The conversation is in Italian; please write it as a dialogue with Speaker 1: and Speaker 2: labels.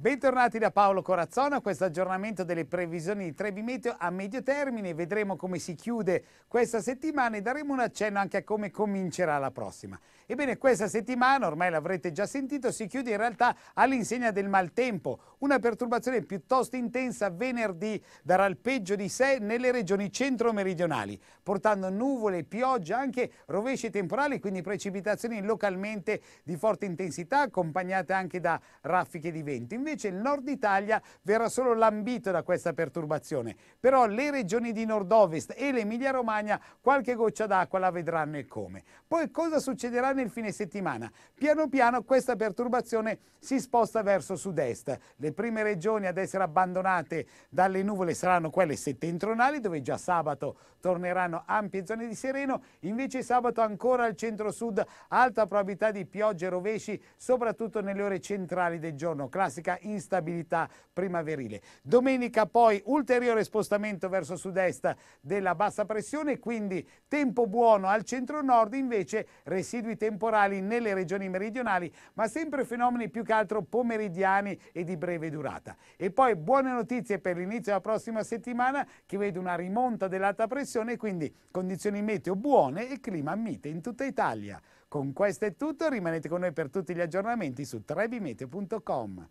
Speaker 1: Bentornati da Paolo Corazzona a questo aggiornamento delle previsioni di Trevi Meteo a medio termine. Vedremo come si chiude questa settimana e daremo un accenno anche a come comincerà la prossima. Ebbene, questa settimana, ormai l'avrete già sentito, si chiude in realtà all'insegna del maltempo. Una perturbazione piuttosto intensa venerdì darà il peggio di sé nelle regioni centro-meridionali, portando nuvole, pioggia, anche rovesci temporali, quindi precipitazioni localmente di forte intensità, accompagnate anche da raffiche di vento. Invece invece il nord Italia verrà solo lambito da questa perturbazione. Però le regioni di nord-ovest e l'Emilia Romagna qualche goccia d'acqua la vedranno e come. Poi cosa succederà nel fine settimana? Piano piano questa perturbazione si sposta verso sud-est. Le prime regioni ad essere abbandonate dalle nuvole saranno quelle settentrionali dove già sabato torneranno ampie zone di sereno, invece sabato ancora al centro-sud alta probabilità di piogge e rovesci soprattutto nelle ore centrali del giorno, classica instabilità primaverile. Domenica poi ulteriore spostamento verso sud-est della bassa pressione, quindi tempo buono al centro-nord, invece residui temporali nelle regioni meridionali, ma sempre fenomeni più che altro pomeridiani e di breve durata. E poi buone notizie per l'inizio della prossima settimana che vede una rimonta dell'alta pressione, quindi condizioni meteo buone e clima mite in tutta Italia. Con questo è tutto, rimanete con noi per tutti gli aggiornamenti su trebimeteo.com.